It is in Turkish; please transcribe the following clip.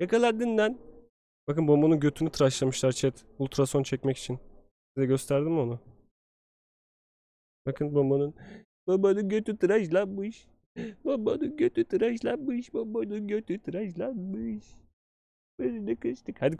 Yakaladın lan. Bakın bombonun götünü tıraşlamışlar chat. Ultrason çekmek için. Size gösterdim mi onu? Bakın bombonun. Bombonun götü tıraşlanmış. Bombonun götü tıraşlanmış. Bombonun götü tıraşlanmış. Böyle de kaçtık. Hadi